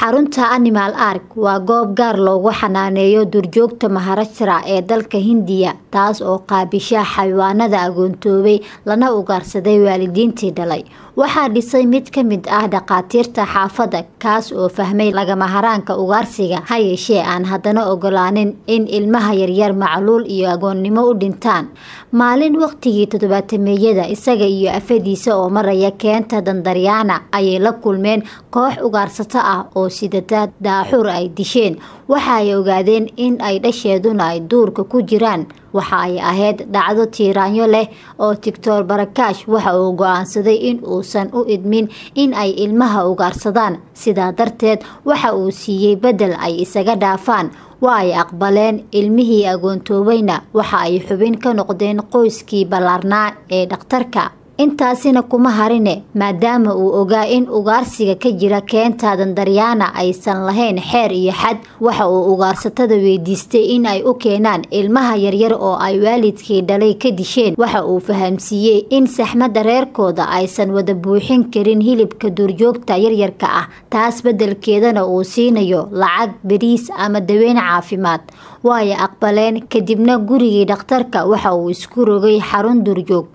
xarunta animal ark waa goob gaar loogu xanaaneeyo durjoogta maharashtra ee dalka hindiya taas oo qaabisha xayawaanada agoontoobay lana ugaarsaday waalidiintii dhalay waxaa dhisay mid ka mid ah dhakhaatiirta xaafadda kaas oo fahmay lagama ugaarsiga ha yeeshee aan haddana ogolaanin in ilmaha yaryar macluul iyo agoonnimo u dhintaan maalin waqtigii toddobaatameeyada isaga iyo afadiisa oo maraya keenta dandaryaana ayay la kulmeen koox ugaarsato ah oo sidata daaxuur ay disheen waxa ay ogaadeen in ay dhasheeduna ay duurka ku jiraan waxa ay ahayd dhacdo tiiraanyo leh oo tictor barakaash waxa uu go-aansaday in uusan u idmin in ay ilmaha ugaarsadaan sidaa darteed waxa uu siiyey beddel ay isaga dhaafaan waa ay aqbaleen ilmihii agoontoobayna waxa ay xubin ka noqdeen qoyskii ballaarnaa ee dhakhtarka intaasina kuma harine maadaama uu ogaa in ugaarsiga ka jira keentaadan daryaana aysan lahayn xeer iyo xad waxa uu ugaarsatada weydiistay in ay u keenaan ilmaha yaryar oo ay waalidkii dhalay ka disheen waxa uu fahamsiiyey in saxmada reerkooda aysan wada buuxin karin hilibka duurjoogta yaryarka ah taas beddelkeedana uu siinayo lacag beriis ama daweyn caafimaad waa ay aqbaleen kadibna gurigii dhakhtarka waxa uu isku rogay xarun durjoog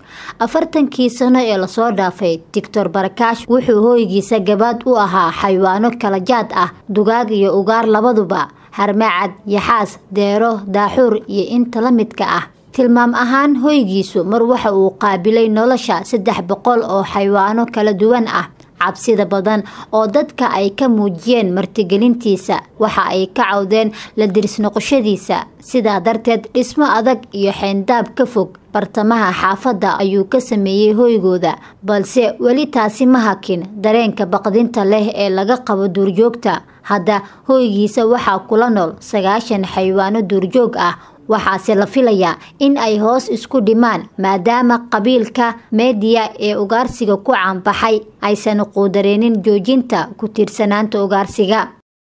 afartankii sano ee lasoo dhaafay doctor barakaash wuxuu hooygiisa gabaad u ahaa xayawaano kala jaad ah dugaag iyo ugaar labaduba harmacad yaxaas deero daaxuur iyo inta la midka ah tilmaam ahaan hoygiisu mar waxa uu qaabilay nolosha saddex boqol oo xayawaano kala duwan ah cabsida badan oo dadka ay ka muujiyeen martigelintiisa waxa ay ka cawdeen la dirisnoqoshadiisa sidaa darteed dhismo adag iyo xeendaab ka fog bartamaha xaafadda ayuu ka sameeyey hoygooda balse weli taasi ma hakin dareenka baqdinta leh ee laga qabo duurjoogta hadda hoygiisa waxaa kula nool sagaashan xaywaano duurjoog ah waxaase la filayaa in ay hoos isku dhimaan maadaama qabiilka meediya ee ugaarsiga ku caanbaxay aysan quudareenin joojinta ku tiirsanaanta ugaarsiga